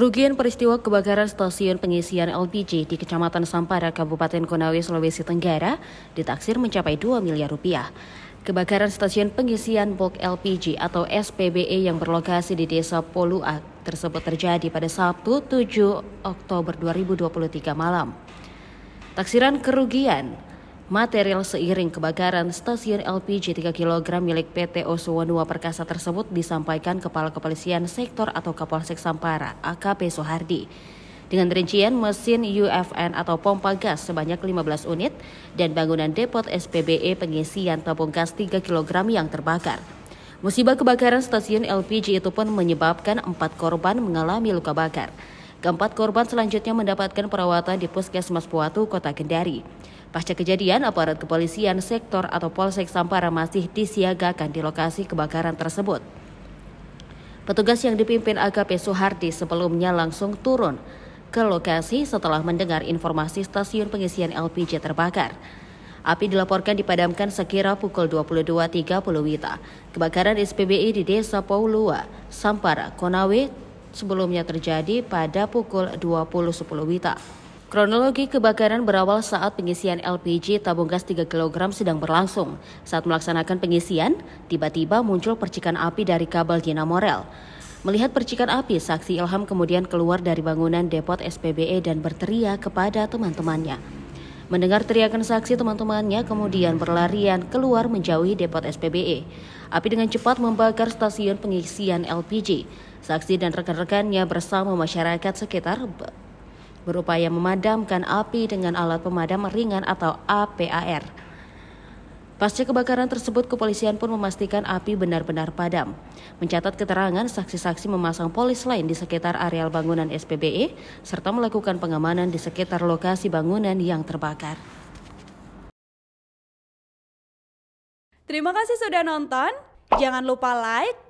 Kerugian peristiwa kebakaran stasiun pengisian LPG di Kecamatan Sampara, Kabupaten Konawe, Sulawesi Tenggara ditaksir mencapai 2 miliar rupiah. Kebakaran stasiun pengisian bulk LPG atau SPBE yang berlokasi di Desa Poluak tersebut terjadi pada Sabtu 7 Oktober 2023 malam. Taksiran kerugian Material seiring kebakaran stasiun LPG 3 kg milik PT Osuwanua Perkasa tersebut disampaikan Kepala Kepolisian Sektor atau Kapolsek Sampara, AKP Sohardi. Dengan rincian mesin UFN atau pompa gas sebanyak 15 unit dan bangunan depot SPBE pengisian tabung gas 3 kg yang terbakar. Musibah kebakaran stasiun LPG itu pun menyebabkan empat korban mengalami luka bakar. Keempat korban selanjutnya mendapatkan perawatan di Puskesmas Puatu, Kota Kendari. Pasca kejadian, aparat kepolisian sektor atau Polsek Sampara masih disiagakan di lokasi kebakaran tersebut. Petugas yang dipimpin AKP Soehardi sebelumnya langsung turun ke lokasi setelah mendengar informasi stasiun pengisian LPG terbakar. Api dilaporkan dipadamkan sekira pukul 22.30 WITA. Kebakaran SPBI di Desa Paulua, Sampara, Konawe, sebelumnya terjadi pada pukul 20.10 WITA. Kronologi kebakaran berawal saat pengisian LPG tabung gas 3 kg sedang berlangsung. Saat melaksanakan pengisian, tiba-tiba muncul percikan api dari kabel dinamo Melihat percikan api, saksi Ilham kemudian keluar dari bangunan depot SPBE dan berteriak kepada teman-temannya. Mendengar teriakan saksi teman-temannya kemudian berlarian keluar menjauhi depot SPBE. Api dengan cepat membakar stasiun pengisian LPG. Saksi dan rekan-rekannya bersama masyarakat sekitar berupaya memadamkan api dengan alat pemadam ringan atau APAR. Pasca kebakaran tersebut, kepolisian pun memastikan api benar-benar padam. Mencatat keterangan, saksi-saksi memasang polis lain di sekitar areal bangunan SPBE, serta melakukan pengamanan di sekitar lokasi bangunan yang terbakar. Terima kasih sudah nonton. Jangan lupa like,